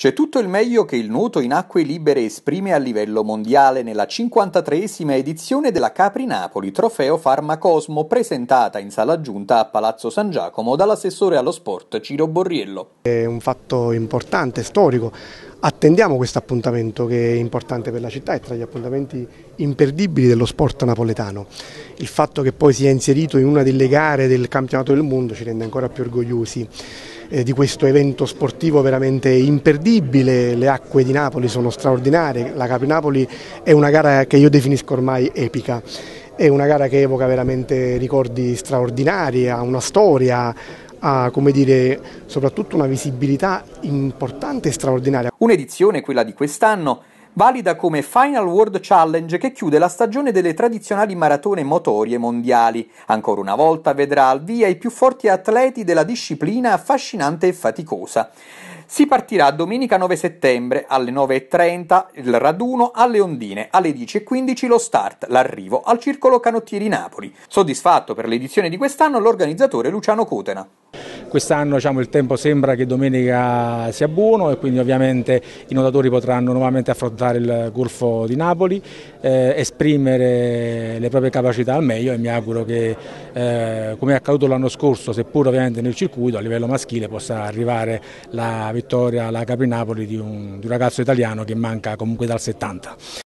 C'è tutto il meglio che il nuoto in acque libere esprime a livello mondiale nella 53esima edizione della Capri Napoli Trofeo Farmacosmo presentata in sala giunta a Palazzo San Giacomo dall'assessore allo sport Ciro Borriello. È un fatto importante, storico, attendiamo questo appuntamento che è importante per la città e tra gli appuntamenti imperdibili dello sport napoletano. Il fatto che poi sia inserito in una delle gare del campionato del mondo ci rende ancora più orgogliosi eh, di questo evento sportivo veramente imperdibile, le acque di Napoli sono straordinarie, la Capri Napoli è una gara che io definisco ormai epica, è una gara che evoca veramente ricordi straordinari, ha una storia, ha dire, soprattutto una visibilità importante e straordinaria. Un'edizione, quella di quest'anno, valida come Final World Challenge che chiude la stagione delle tradizionali maratone motorie mondiali. Ancora una volta vedrà al via i più forti atleti della disciplina affascinante e faticosa. Si partirà domenica 9 settembre alle 9.30 il raduno alle Ondine, alle 10.15 lo start, l'arrivo al Circolo Canottieri Napoli. Soddisfatto per l'edizione di quest'anno l'organizzatore Luciano Cotena. Quest'anno diciamo, il tempo sembra che domenica sia buono e quindi ovviamente i nuotatori potranno nuovamente affrontare il Golfo di Napoli, eh, esprimere le proprie capacità al meglio e mi auguro che eh, come è accaduto l'anno scorso, seppur ovviamente nel circuito, a livello maschile possa arrivare la vittoria alla Capri Napoli di un, di un ragazzo italiano che manca comunque dal 70.